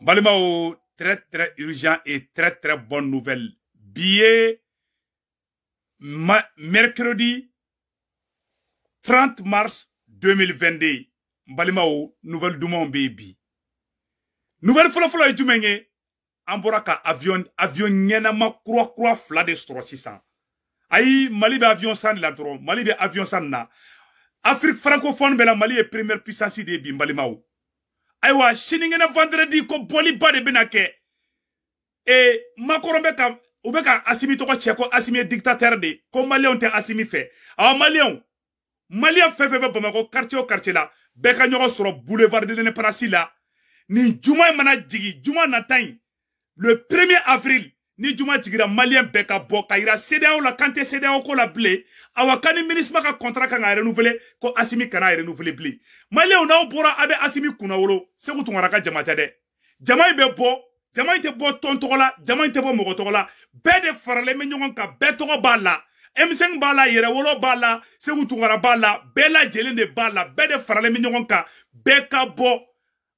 n balimaw très très urgent et très très bonne nouvelle bi ye mercredi 30 mars 2022 n balimaw nouvelle dumanw be yen bi nouvelle fɔlɔfɔlɔ ye jumɛn ye an bɔra ka avion avion ɲɛnama kurakura fila de sɔrɔ sisan ayi mali bɛ avion san de la dɔrɔn mali bɛ avion san na afrique francophone bɛɛ la mali ye première puissance de ye bi n balimaw ayiwa sinikɛnɛ vendredi ko bɔliba de bɛna kɛ ee makɔrɔ bɛ ka u bɛ ka asimi tɔgɔ cɛ ko asimi ye dictateur de ko maliyɛnw tɛ asimi fɛ awɔ maliyɛnw maliyɛn fɛn fɛn bɛ bamakɔ quartier o quartier la bɛɛ ka ɲɔgɔn sɔrɔ boulevard de l'indépendance la nin juma in mana jigin juma nata in le premier avril ni juma jigira maliyɛn bɛɛ ka bɔ ka yira sedeyaw la kan tɛ sedeyaw ko la bilen awa kan ni minisima ka kɔntara kan ka renuvele ko asimi kana renuvele bilen maliyɛnw n'aw bɔra a bɛ asimi kunnawolo segu tunkara ka jama tɛ dɛ jama in bɛ bɔ jama in tɛ bɔ tɔn tɔgɔ la jama in tɛ bɔ mɔgɔ tɔgɔ la bɛɛ de faralen bɛ ɲɔgɔn kan bɛɛ tɔgɔ b'a la M5 b'a la yɛrɛwolo b'a la segu tunkara b'a la bɛɛ lajɛlen de b'a la bɛɛ de faralen bɛ ɲɔgɔn kan bɛɛ ka bɔ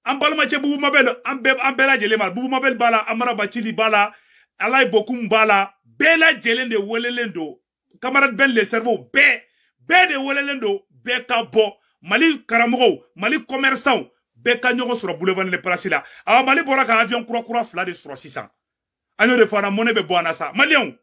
an balimacɛ bubumabɛl an bɛɛ lajɛlen ma bubumabɛl b'a la amara bacili b'a la ala ye bokun b'a la bɛɛ lajɛlen de welelen don kamarade bɛn le sɛrifow bɛɛ bɛɛ de welelen don bɛɛ ka bɔ mali karamɔgɔw mali kɔmɛrisanw bɛɛ ka ɲɔgɔn sɔrɔ boulevard le place la awa mali bɔra ka avion kura kura fila de sɔrɔ sisan an y'o de fɔ an na mɔnɛ bɛ bɔ an na sa maliyɛnw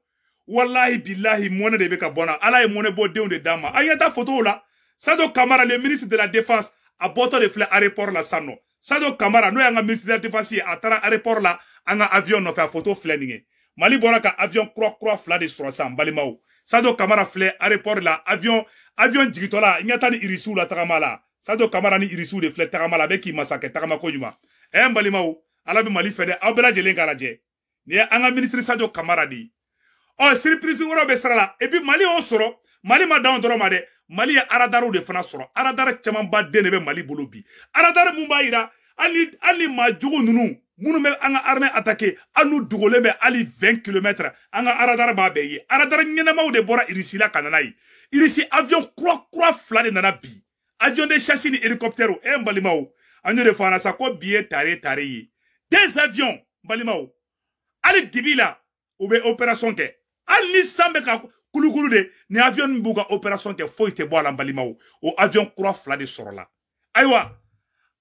walahi bilahi mɔnɛ de bɛ ka bɔ an na ala ye mɔnɛ bɔ denw de d'an ma an ɲɛ taa fotow la sado kamara le ministre de la défense a bɔtɔ de filɛ aéroport la sisan nɔ sadio kamara n'o y'an ka ministère défense ye a taara aéroport la an ka avion nɔfɛ a photo filɛ nin ye mali bɔra ka avion kura kura fila de sɔrɔ sisan n balimaw sadio kamara filɛ aéroport la avion avion jigintɔla i ɲɛ taa ni irisiw la tagama la sadio kamara ni irisiw de filɛ tagama la a bɛ k'i masakɛ tagama ko ɲuman ɛ n balimaw ala bɛ mali fɛ dɛ aw bɛɛ lajɛlen k'a lajɛ nin ye an ka ministre sadio kamara de ye ɔ siripirisi wɛrɛw bɛ sira la et puis mali y'o oh, sɔrɔ mali ma dan o dɔrɔn ma dɛ mali ye aradaraw de fana sɔrɔ aradara camanba den de bɛ mali bolo bi aradara mun b'a yira hali hali maa jogo ninnu minnu bɛ an ka armée attaqué hali n'u dogolen bɛ hali 20 kilomètres an ka aradara b'a bɛɛ ye aradara ɲɛnamaw de bɔra irisi la ka na n'a ye irisi avion kura kura fila de nana bi avion de chasse ni hélicoptère o eh n balimaw an y'o de fɔ an na sa ko bi ye tare tare ye des avions n balimaw hali dibi la u bɛ opération kɛ hali ni san bɛ ka kulukulu de ni avion min b'u ka opération kɛ foyi tɛ bɔ a la n balimaw o avion kura fila de sɔrɔla ayiwa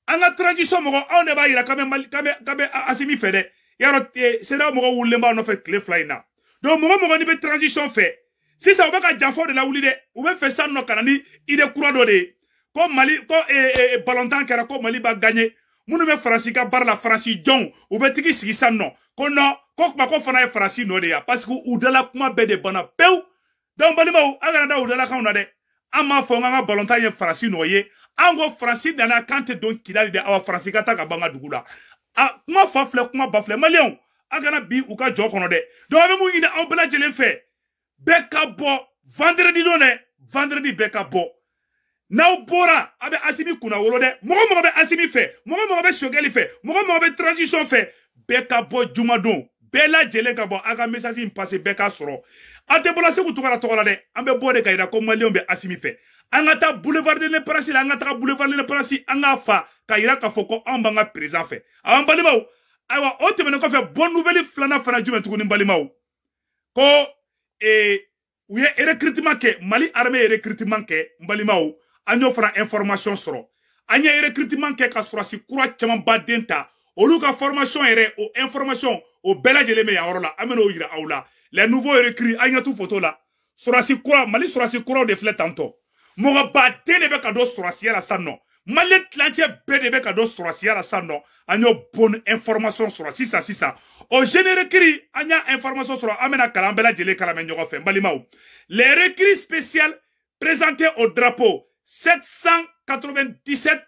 an ka transition mɔgɔ anw de b'a yira k'an bɛ mali k'an bɛ k'an bɛ asimi fɛ dɛ yarɔ senegal mɔgɔ wulilen b'a nɔfɛ tile fila in na donc mɔgɔ mɔgɔ n'i bɛ transition fɛ sisan u bɛ ka janfɔ de lawuli dɛ u bɛ fɛ san nɔ ka na ni ide kura dɔ de ye ko mali ko ee e, e, balontan kɛra ko mali b'a gagné minnu bɛ faransi ka baara la faransi jɔnw u bɛ tigi sigi sisan nɔ ko nɔ ko kuma ko fana ye faransi nɔ de ye parce que u dala kuma bɛɛ de banna pewu donc balimaw an kana da o dalakanw na dɛ an m'a fɔ k'an ka balontan ye faransi nɔ ye an ko faransi nana k'an tɛ don kidali dɛ awa faransi ka taa ka ban ka dugu la a kuma fa filɛ kuma ba filɛ maliyɛnw an kana bi u ka jɔ kɔnɔ dɛ donc an bɛ mun ɲini aw bɛɛ lajɛlen fɛ bɛɛ ka bɔ vendredi don dɛ vendredi bɛɛ ka bɔ n'aw bɔra a ah, bɛ asimi kunna wolo dɛ mɔgɔ mɔgɔ bɛ asimi fɛ mɔgɔ mɔgɔ bɛ sogɛli fɛ mɔgɔ mɔgɔ bɛ transition fɛ bɛɛ ka bɔ jumadon bɛɛ lajɛlen ka bɔ a ka message in passe bɛɛ ka sɔrɔ an tɛ bɔla segu tɔgɔla tɔgɔ la dɛ an bɛ bɔ de ka yira ko maliyɛnw bɛ asimi fɛ an ka taa boulevard de l'indépendance la an ka taga boulevard de l'indépendance an k'a fa k'a yira k'a fɔ ko anw b'an ka président fɛ awɔ an balimaw ayiwa o tɛmɛnen kɔfɛ bonne nouvelle filanan fana jumɛn tuguni n balimaw ko ee u ye recrutement kɛ mali armée ye recrutement kɛ n balimaw an y'o fana information sɔrɔ an ye recrutement kɛ ka sɔrɔsi kura caman baden ta olu ka formation yɛrɛ o information o bɛɛ lajɛlen bɛ yan yɔrɔ la an bɛ n'o yira aw la les nouveaux recrues an tout photo là. malis sera kura mali sɔrɔsi kuraw de filɛ tantɔ mɔgɔ baden de bɛ ka don sɔrɔsiya la sisan nɔ maliyɛn tilancɛ bɛɛ de bɛ à la bah, sisan oh, bonne information ça, si ça. Au jeune recrue an information sur an bɛna kalan bɛɛ lajɛlen kalamɛ ɲɔgɔn les recrues spéciales présentées au drapeau 797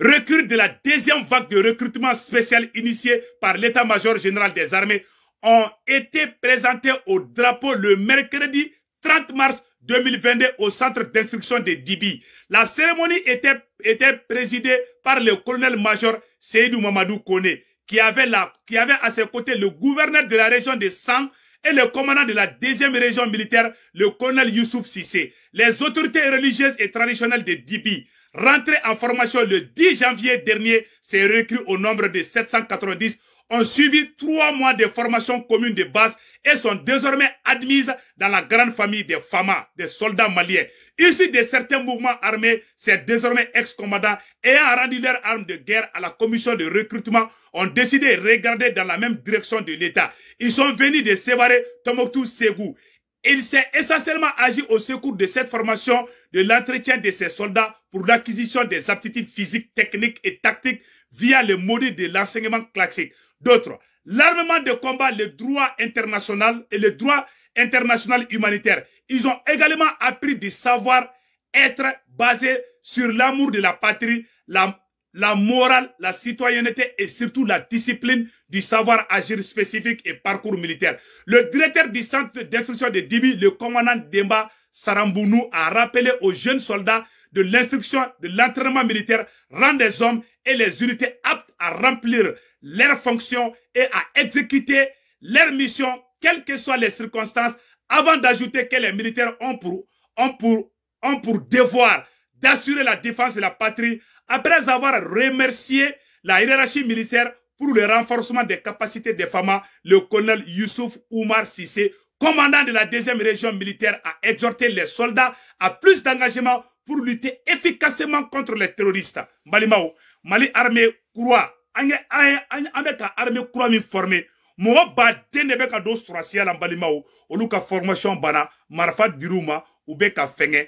recrues de la deuxième vague de recrutement spécial initiée par l'état-major général des armées ont été présentés au drapeau le mercredi 30 mars 2022 au centre d'instruction de Dibi. La cérémonie était, était présidée par le colonel-major Seydou Mamadou Kone, qui avait, qui avait à ses côtés le gouverneur de la région de Sang et le commandant de la deuxième région militaire, le colonel Youssouf Sissé. Les autorités religieuses et traditionnelles de Dibi, rentrées en formation le 10 janvier dernier, s'est recrues au nombre de 790 ont suivi trois mois de formation commune de base et sont désormais admises dans la grande famille des FAMA, des soldats maliens. Issus de certains mouvements armés, ces désormais ex-commandants ayant rendu leurs armes de guerre à la commission de recrutement ont décidé de regarder dans la même direction de l'État. Ils sont venus de séparer Tomoktu Ségou. Il s'est essentiellement agi au secours de cette formation, de l'entretien de ces soldats pour l'acquisition des aptitudes physiques, techniques et tactiques via le module de l'enseignement classique. D'autres, l'armement de combat, le droit international et le droit international humanitaire. Ils ont également appris du savoir-être basé sur l'amour de la patrie, la, la morale, la citoyenneté et surtout la discipline du savoir-agir spécifique et parcours militaire. Le directeur du centre d'instruction de Dibi, le commandant Demba Sarambounou, a rappelé aux jeunes soldats de l'instruction, de l'entraînement militaire rend des hommes et les unités aptes à remplir leurs fonctions et à exécuter leurs missions, quelles que soient les circonstances, avant d'ajouter que les militaires ont pour, ont pour, ont pour devoir d'assurer la défense de la patrie après avoir remercié la hiérarchie militaire pour le renforcement des capacités des FAMA, le colonel Youssouf Oumar Sissé, commandant de la deuxième région militaire, a exhorté les soldats à plus d'engagement pour lutter efficacement contre les terroristes Balimao, mali armée kura an ye à ameka armée kura mi former mɔgɔ de bɛ dos don en formation bana marfa diruma Ou ou fenge.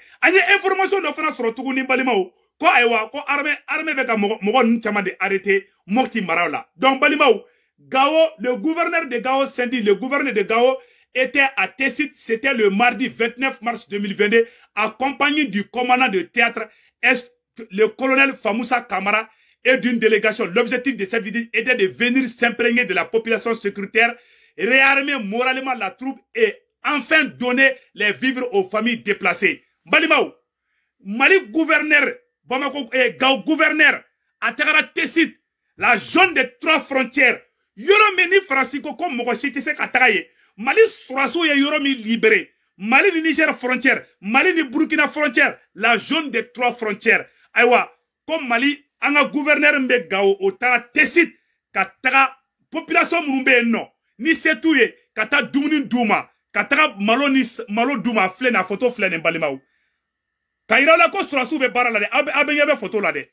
information dɔ fana ni tuguni ko aywa, ko armé armée beka mouwa mɔgɔ mɔgɔ de arrêter donc Balimao, Gao, le gouverneur de Gao Sendi, le gouverneur de Gao, était à Tessit, c'était le mardi 29 mars 2022, accompagné du commandant de théâtre le colonel Famoussa Kamara, et d'une délégation. L'objectif de cette visite était de venir s'imprégner de la population sécuritaire, réarmer moralement la troupe et enfin donner les vivres aux familles déplacées. Balimaou, Mali gouverneur, Bamako eh, Gao gouverneur, à Tessit, la zone des trois frontières, Yoromeni Francisco comme Mokoshi à mali sɔrɔsiw ye yɔrɔ min libere mali ni niger frontière mali ni burkina frontière la zone des trois frontières ayiwa ko mali an ka gouverneur min bɛ gawo o taara tesit ka taga population minnu bɛ yen nɔ ni se t'u ye ka taa dumuni d'u ma ka taga malo ni malo d'u ma filɛ nin a foto filɛ nin balimaw ka yira aw la ko sɔrɔsiw bɛ baara la dɛ aw bɛ aw bɛ ɲɛ bɛ foto la dɛ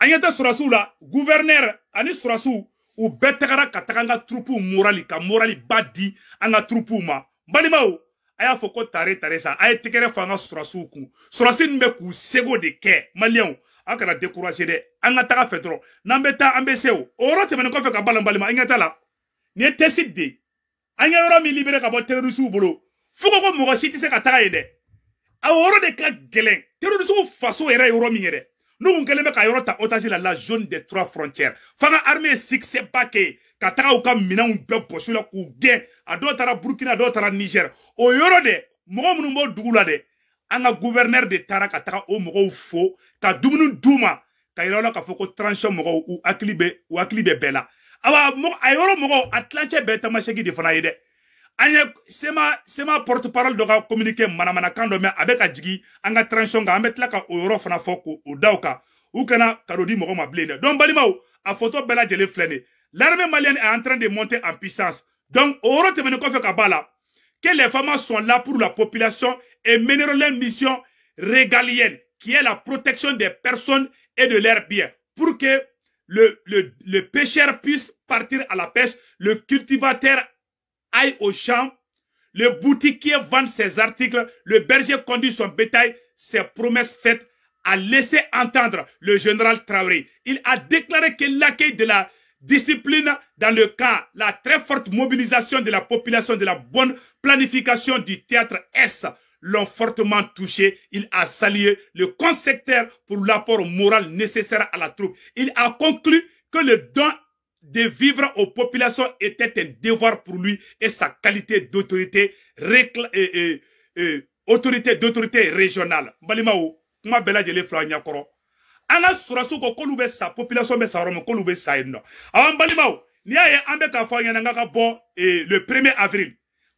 an ɲɛ tɛ sɔrɔsiw la gouverneur ani sɔrɔsiw u bɛɛ tagara ka taga an ka turupuw morali ka morali ba di an ka turupuw ma n balimaw a y'a fɔ ko tare tare sa a ye tɛgɛrɛ fɔ an ka sɔrɔsiw kun sɔrɔsi nin bɛ k'u sego de kɛ maliyɛnw an kana décourager dɛ an ka taga fɛ dɔrɔn n'an bɛ taa an bɛ se o o yɔrɔ tɛmɛnen kɔfɛ ka bala n balima i ɲɛ t'a la nin ye tɛsi de an ye yɔrɔ min libéré ka bɔ terorisiw bolo fo ko mɔgɔ si tɛ se ka taga yen dɛ a o yɔrɔ de ka gɛlɛn terorisiw faso yɛrɛ yɔrɔ min yɛrɛ n'u kun kɛlen bɛ ka yɔrɔ ta otage la la zone des trois frontières fanga armée ye sikisɛba kɛ ka taga u ka minɛnw bɛɛ bɔsu la k'u gɛn a dɔw taara burukina a dɔw taara niger o yɔrɔ dɛ mɔgɔ minnu b'o dugu la dɛ an ka gouvɛrnɛr de taara ka taga o mɔgɔw fo ka dumuni d'u ma ka yira la k'a fɔ ko transition mɔgɔw u hakili bɛ u hakili bɛ bɛɛ la awa a yɔrɔ mɔgɔw a tilancɛ bɛɛ tamasɛki de fana ye dɛ an ye sema sema porte parole dɔ ka communiqué manamanakan dɔ a bɛ ka jigi an ka transition kan an bɛ tila ka o yɔrɔ fana fɔ k'o o da o donc balimaw a photo bɛɛ lajɛlen filɛ l'armée malienne est en train de monter en puissance donc o yɔrɔ tɛmɛnen kɔfɛ ka b'a la que les femmes sont là pour la population et mener leur mission régalienne qui est la protection des personnes et de leurs biens pour que le, le pêcheur puisse partir à la pêche, le cultivateur aille au champ, le boutiquier vend ses articles, le berger conduit son bétail, ses promesses faites a laissé entendre le général Traoré. Il a déclaré que l'accueil de la discipline dans le cas la très forte mobilisation de la population de la bonne planification du théâtre S l'ont fortement touché. Il a salué le concepteur pour l'apport moral nécessaire à la troupe. Il a conclu que le don de vivre aux populations était un devoir pour lui et sa qualité d'autorité règle et, autorité d'autorité régionale. Balimao, kuma bela jele flanya koro. surasu ko kolube sa population mais sa romo kolube sa ino. Awan balimao, ni aye ambe fanya ngaka bo eh, le 1er avril.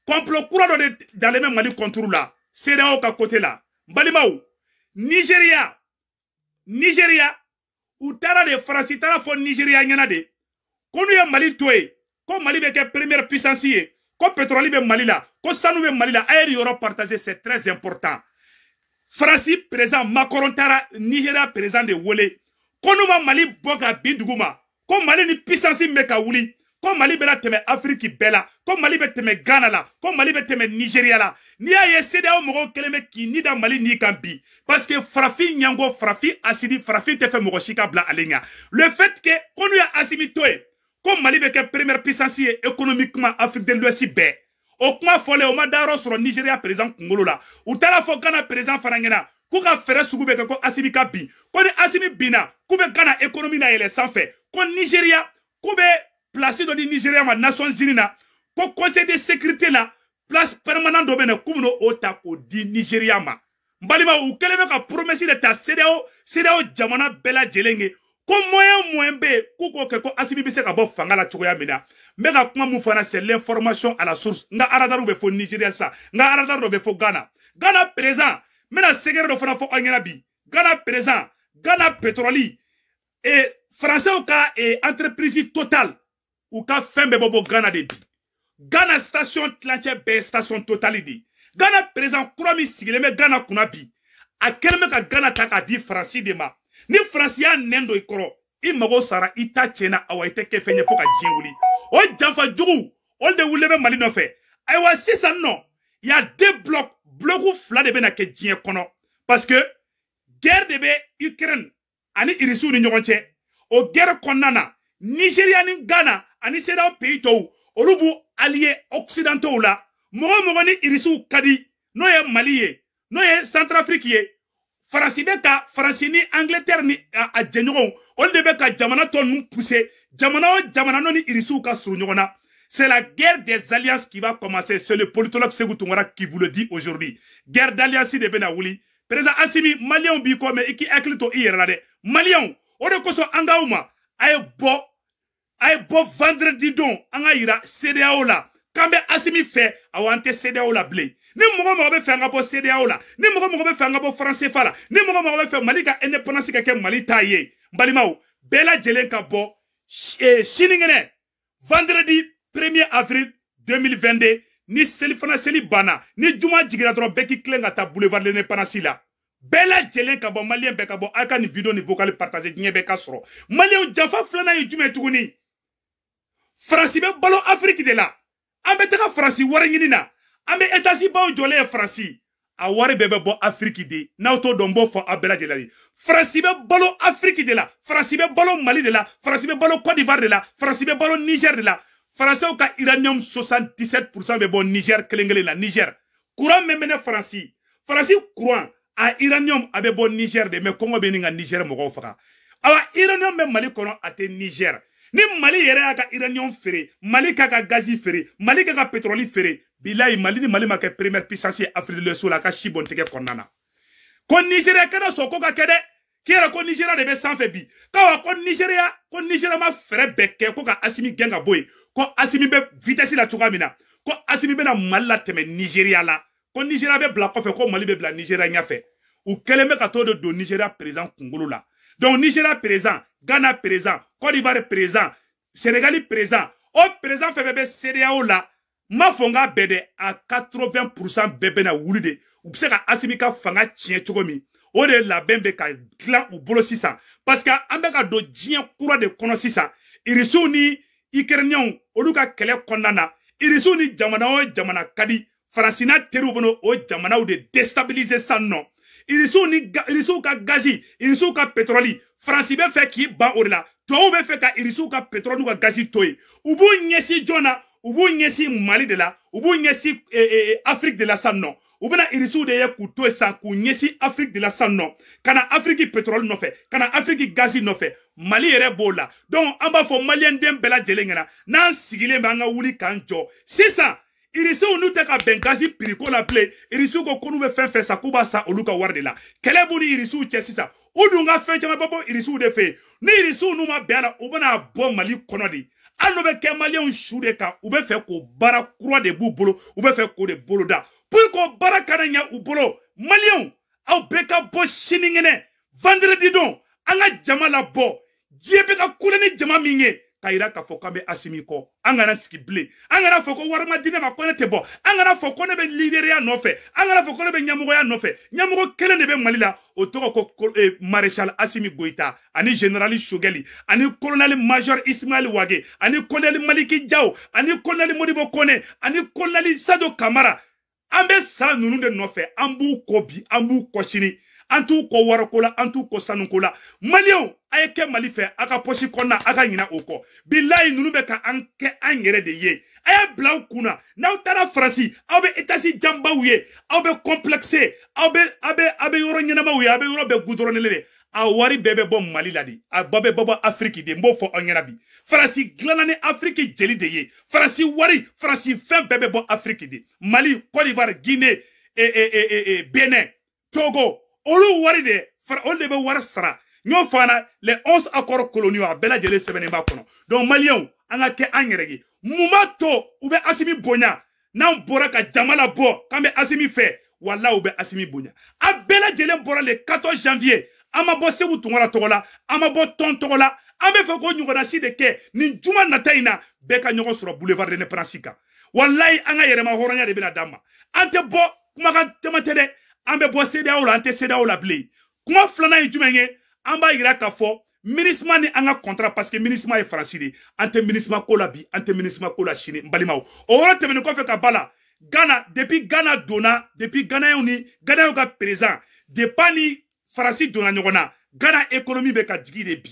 Complot courant dans les mêmes Mali contre là. C'est là au côté là. Balimao, Nigeria, Nigeria, ou tara de France, tara fo Nigeria nyana de ko ya mali to ko mali bɛ kɛ première puissance ye ko pétrole be mali la ko sanu be mali la a Europe partagé c'est très important faransi présent, macron taara nigeria président de wele ko n'u ma mali bɔ ka ko mali ni puissance min bɛ wuli ko mali bɛna tɛmɛ afiriki bɛɛ la ko mali bɛ tɛmɛ ghana la ko mali bɛ tɛmɛ nigeriya la n'i a ye sedeyaw mɔgɔw kelen bɛ k'i ni da mali n'i kan parce que farafin Nyango, farafin asidi farafin te fɛ mɔgɔ si bla bila le fait que konu ya ye asimi to ko mali bɛ kɛ première puissance ye économiquement afrique de l'ouest bɛɛ o kuma fɔlen o ma dayɔrɔ sɔrɔ nigeria président kunkolo la u taara fɔ ghana président fana ɲɛna k'u ka fɛɛrɛ sugu bɛ kɛ ko asimi ka bin ko ni asimi binna k'u bɛ ghana économie na yɛlɛ sanfɛ ko nigeria k'u bɛ plasi dɔ di nigeria ma nations unis na ko conseil de sécurité la place permanent dɔ bɛ na k'u bɛna o ta k'o di nigeria ma n balima u kɛlen bɛ ka promesse de ta cdao cdao jamana bɛɛ lajɛlen ye ko moyen moyen be ko k'o kɛ ko asibi bɛ se ka bɔ fanga la cogoya min na n bɛ ka kuma min fana c'est l'information à la source n ka aradari bɛ fɔ nigeriya sisan n ka aradari dɔ bɛ fɔ ghana ghana président n bɛna sɛgɛrɛ dɔ fana fɔ aw ɲɛna bi ghana président ghana pétroli e faransɛw ka e entreprise total u ka fɛn bɛɛ bɔ bɔ ghana de bi ghana station tilancɛ bɛɛ ye station totali de ye ghana président kura min sigilen bɛ ghana kunna bi a kɛlen bɛ ka ghana ta k'a di faransi de ma ni faransi y'a nɛn don i kɔrɔ i mago sara i ta tiɲɛ na awa i tɛ kɛ fɛn ye fo ka diɲɛ wuli o janfa jugu olu de wulilen bɛ mali nɔfɛ ayiwa sisan nɔ y'a de blɔk blɔku fila de bɛna kɛ diɲɛ kɔnɔ parce que guerre de bɛ ukraine ani irisiw ni ɲɔgɔn cɛ o guerre kɔnɔna na nigeria ni ghana ani sedaw pays tɔw olu b'u allié occidentaux la mɔgɔ mɔgɔ ni irisiw ka di n'o ye mali ye n'o ye centrafrique ye faransi bɛ angleterre ni à on olu de jamana ton nous puse jamana jamana n'o ni irisiw ka c'est la guerre des alliances qui va commencer c'est le politologue Segutumara qui vous le dit aujourd'hui guerre d'alliance de bɛna présent président Assimi maliyɛnw Biko mais qui i k'i hakili to i yɛrɛ on de kosɔn an ma vendredi don an ka yira kambe asimi fe awɔ an tɛ sedeyaw la bilen ni mɔgɔ mɔgɔ bɛ fɛ an ka bɔ sedeyaw la ni mɔgɔ mɔgɔ bɛ fɛ an ka bɔ faransefa la ni mɔgɔ mɔgɔ bɛ fɛ mali ka ka kɛ mali ye n balimaw bɛɛ ka vendredi 1er avril 2022 ni selifana seli bana. ni juma jiginna dro beki klenga ta ka taa boulevard l'indépendance la bela jelen ka bɔ maliyɛn bɛɛ ka bɔ a video ni vocal partage diɲɛ bɛɛ ka sɔrɔ maliyɛnw janfa filanan ye jumɛn tuguni faransi bɛ balo de là. an bɛ taga faransi wari ɲini na an bɛ etasibaw jɔlen ye faransi a wari bɛɛ bɛ bɔ afiriki de n'aw t'o dɔn n b'o fɔ aw bɛɛ lajɛlen ye faransi bɛ balo afiriki de la faransi bɛ balo mali de la faransi bɛ balo cote d'ivoire de la faransi bɛ balo niger de la faransiw ka uranium 77 pourcent bɛ bɔ niger kelen kelen la niger kuran min bɛ ne faransi faransi kuran a uranium a bɛ bɔ niger de mɛ kɔngɔ bɛ nin ka niger mɔgɔw faga awa uranium bɛ mali kɔnɔ a tɛ niger ni mali yɛrɛ y'a ka iraniyɛnw feere mali k'a ka gazi feere mali k'a ka petrɔli feere bilayi mali ni mali ma kɛ première puissance ye afrique de l'est la a ka si bɔntigɛ kɔnɔna na ko nigeriya kana sɔn ko ka kɛ dɛ k'i yɛrɛ ko nigeriya de bɛ sanfɛ bi kawa ko nigeriya ko nigeriya ma fɛɛrɛ bɛɛ kɛ ko ka asimi gɛn ka bɔ yen ko asimi bɛ vitɛsi la cogoya min na ko asimi bɛna mali latɛmɛ nigeriya la ko nigeriya bɛ bila kɔfɛ ko mali bɛ bila nigeriya ɲɛfɛ u kɛlen bɛ ka t'o de don nigeriya président kunkolo la donc nigeriya président ghana présent cote d'ivoire présent sénégali présent o présent fɛn fɛn bɛ seereyaw la n m'a fɔ n k'a bɛɛ dɛ a 80 pourcent bɛɛ bɛ na wuli de u bɛ se ka asimi ka fanga tiɲɛ cogo min o de labɛn bɛ ka dilan u bolo sisan parce que an bɛ ka don diɲɛ kura de kɔnɔ sisan irisiw ni ikɛrɛnɛnw olu ka kɛlɛ kɔnɔna na irisiw ni jamana o jamana ka di faransina teriw bɛ o jamanaw de destabiliser sisan nɔ irisiw ni irisiw ka gazi irisiw ka pétrole faransi bɛ fɛ k'i ban o de la tubabuw bɛ fɛ ka irisiw ka pétrole n'u ka gazi to yen u b'u ɲɛsin jɔn na u b'u ɲɛsin mali de la u b'u ɲɛsin eh, eh, e, afiriki de la sisan nɔ u bɛna irisiw de ye k'u to yen sisan k'u ɲɛsin afiriki de la sisan nɔ ka na afiriki pétrole nɔfɛ ka na afiriki gazi nɔfɛ mali yɛrɛ b'o la donc an b'a fɔ maliyɛnden bɛɛ lajɛlen ɲɛna n'an sigilen bɛ an ka wuli k'an jɔ sisan irisiw n'u tɛ ka bɛn gazi piriko la bilen irisiw ko ko n'u bɛ fɛn fɛn san k'u b'a san olu ka wari de la kɛlɛ b'u ni irisiw cɛ sisan u dun ka fɛn caman bɛ bɔ irisiw de fɛ yen ni irisiw n'u ma bɛn a la u bɛna bɔ mali kɔnɔ de hali n'u bɛ kɛ maliyɛnw su de kan u bɛ fɛ k'o baara kura de b'u bolo u bɛ fɛ k'o de boloda pour que o baara kana ɲɛ u bolo maliyɛnw aw bɛɛ ka bɔ sinikɛnɛ vendredi don an ka jama labɔ diɲɛ bɛ ka kule ni jama min ye k'a yira k'a fɔ k'an bɛ asimi kɔ an kana sigi bilen an kana fɔ ko wari ma di ne ma ko ne tɛ bɔ an kana fɔ ko ne bɛ lideriya nɔfɛ an kana fɔ ko ne bɛ ɲɛmɔgɔya nɔfɛ ɲɛmɔgɔ kelen de bɛ mali la o tɔgɔ ko eh, maréchal asimi goyita ani général shogɛli ani colonel major ismail wage ani colonel maliki jaw ani colonel modibo kone ani colonel sadio kamara an bɛ sa ninnu de nɔfɛ an b'u kɔ bi an b'u kɔ sini an t'u kɔ wariko la an t'u kɔ sanuko la maliyɛnw a ye kɛ mali fɛ a ka pɔsi kɔnɔna a ka ɲina o kɔ bilayi ninnu bɛ ka an kɛ an yɛrɛ de ye a ye bila aw kunna n'aw taara faransi aw bɛ etasi janbaw ye aw bɛ kɔnpilɛkise aw bɛ aw bɛ aw bɛ yɔrɔ ɲɛnamaw ye aw bɛ yɔrɔ bɛɛ gudɔrɔnilen de a wari bɛɛ bɛ bɔ mali la de a ba bɛ bɔ afiriki de n b'o fɔ aw ɲɛna bi faransi dilanna ni afiriki jeli de ye faransi wari faransi fɛn bɛɛ bɛ bɔ afiriki de mali kɔdiwari gine e, eh, e, eh, e, eh, e, e, benin togo olu wari de olu de bɛ wari sara ɲɔ fana les onze accords coloniaux a bɛɛ lajɛlen sɛbɛnnen b'a kɔnɔ donc maliyɛnw an ka kɛ an yɛrɛ ye mun b'a to u bɛ asimi bonya n'an bɔra ka jama labɔ k'an bɛ asimi fɛ wala u bɛ asimi bonya a bɛɛ lajɛlen bɔra le 14 janvier an ma bɔ segu tunkara tɔgɔ la an ma bɔ tɔn tɔgɔ la an bɛ fɛ k'o ɲɔgɔnnasi de kɛ nin juma nata in na bɛɛ ka ɲɔgɔn sɔrɔ boulevard de l'indépendance kan walayi an ka yɛrɛma hɔrɔnya de bɛna d'an ma an tɛ bɔ kumakan caman tɛ dɛ an bɛ bɔ seedaw la an tɛ seedaw la bilen kuma filanan ye jumɛn ye an b'a yira k'a fɔ minisima ni an ka kɔntara paseke minisima ye faransi de an tɛ minisima ko la bi an tɛ minisima ko la sini n balimaw o yɔrɔ tɛmɛnen kɔfɛ ka ba la ghana depuis ghana donna depuis ghanayɛnw ni ghanayɛnw ka perezan depa ni faransi donna ɲɔgɔn na ghana ekonomi bɛ ka jigi de bi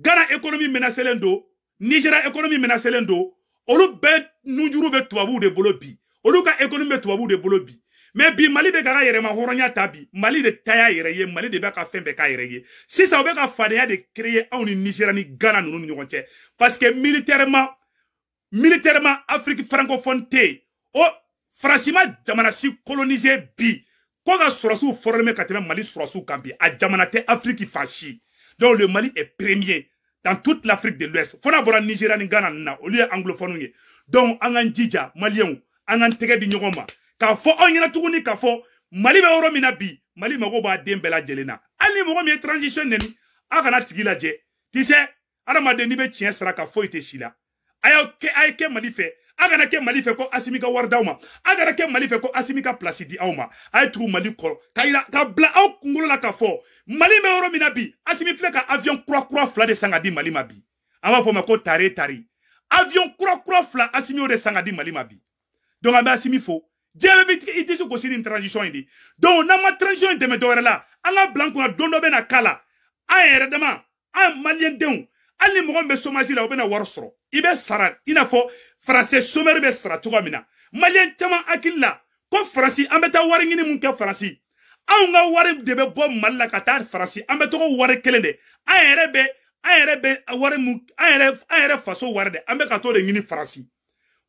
ghana ekonomi menacelen don nigéria ekonomi menacelen don olu bɛɛ nujuru bɛ tubabuw de bolo bi olu ka ekonomi bɛ tubabuw de bolo bi mais bi mali de k'a ka yɛrɛma tabi mali de ta y'a ye mali de beka ka fɛn bɛɛ k'a yɛrɛ ye ka de créer anw ni ni gana non ni ɲɔgɔn parce que militairement militairement Afrique francophone tɛ o faransi jamana si coloniser bi quand ka sɔrɔsiw fɔrɔlen bɛ mali sɔrɔsiw kan bi a jamana tɛ Afrique donc le mali est premier dans toute l'afrique de l'ouest fo n'a ni gana ninnu na anglophone donc angan k'an jija angan an k'a fɔ aw ɲɛna tuguni k'a fɔ mali bɛ yɔrɔ min na bi mali mago b'a den bɛɛ lajɛlen na hali ni mɔgɔ min ye transition nɛni aw kana tigi lajɛ tisɛ adamaden n'i bɛ tiɲɛ sara ka foyi tɛ si la a y'aw kɛ a ye kɛ mali fɛ a kana kɛ mali fɛ ko asimi ka wari d'aw ma a kana kɛ mali fɛ ko asimi ka pilasi di aw ma a ye tugu mali kɔrɔ ka yira ka bila aw kunkolo la k'a fɔ mali bɛ yɔrɔ min na bi asimi filɛ ka avion kura kura fila de san ka di mali ma bi an b'a fɔ o ma ko tare tare avion kura kura fila asimi y'o de san ka di mali ma bi donc an bɛ asimi fo diɲɛ bɛɛ bɛ i disi gosi nin transition in de donc n'an ma transition in dɛmɛ dɔwɛrɛ la an ka bila an kunna don dɔ bɛ na k'a la an yɛrɛ dama an maliyɛn denw hali ni mɔgɔ min bɛ chômage la o bɛ na wari sɔrɔ i bɛ sara i n'a fɔ faransɛ chômeur bɛ sara cogoya min na maliyɛn caman hakili la ko faransi an bɛ taa wari ɲini mun kɛ faransi anw ka wari de bɛ bɔ mali la ka taa faransi an bɛ tɔgɔ wari kelen de an yɛrɛ bɛ an yɛrɛ bɛ wari mun an yɛrɛ an yɛrɛ faso wari dɛ an bɛ ka t'o de ɲini faransi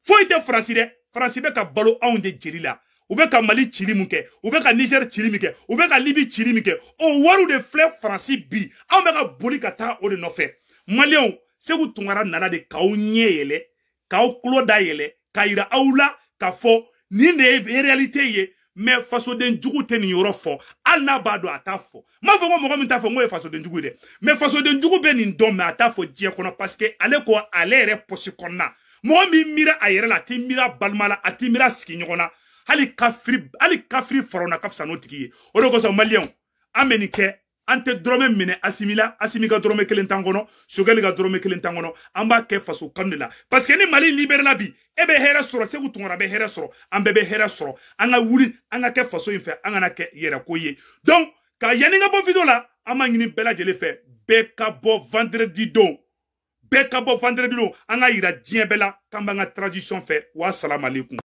foyi tɛ faransi dɛ faransi bɛ ka balo anw de jeli la u bɛ ka mali cili min kɛ u bɛ ka nizɛri cili min kɛ u bɛ ka libi cili min kɛ o wariw de filɛ faransi bi anw bɛ ka boli ka taa o de nɔfɛ maliyɛnw segu tunkara nana de k'aw ɲɛ yɛlɛ k'aw tulo da yɛlɛ k'a yira aw la k'a fɔ nin de ye réalité ye mɛ fasoden jugu tɛ nin yɔrɔ fɔ hali n'a b'a dɔn a t'a fɔ n b'a fɔ ko mɔgɔ min t'a fɔ n k'o ye fasoden jugu ye dɛ mɛ fasoden jugu bɛ nin dɔn mɛ a t'a fɔ diɲɛ kɔnɔ paseke ale ko ale yɛrɛ pɔsi kɔnɔna mɔgɔ min miiri a yɛrɛ la a t'i miiri a balima la a t'i miiri a sigiɲɔgɔn na hali kafiri hali kafiri farona ka fisa n'o tigi ye o de kosɔn maliyɛnw an bɛ nin kɛ an tɛ dɔrɔmɛ minɛ asimi la asimi ka dɔrɔmɛ kelen tan kɔnɔ sogɛli ka dɔrɔmɛ kelen tan kɔnɔ an b'a kɛ faso kanu de la parce que ni mali libere la bi e bɛ hɛrɛ sɔrɔ segu tunkara bɛ hɛrɛ sɔrɔ an bɛɛ bɛ hɛrɛ sɔrɔ an ka wuli an ka kɛ faso in fɛ an kana kɛ yɛrɛko ye donc ka yanni ka bɔ video la an b'a ɲini bɛɛ lajɛlen fɛ bɛɛ ka bɔ vendredi don bɛɛ ka bɔ vendredi an ka yira diɲɛ bɛɛ la k'an b'an ka tradition fɛ wa salamu aleykum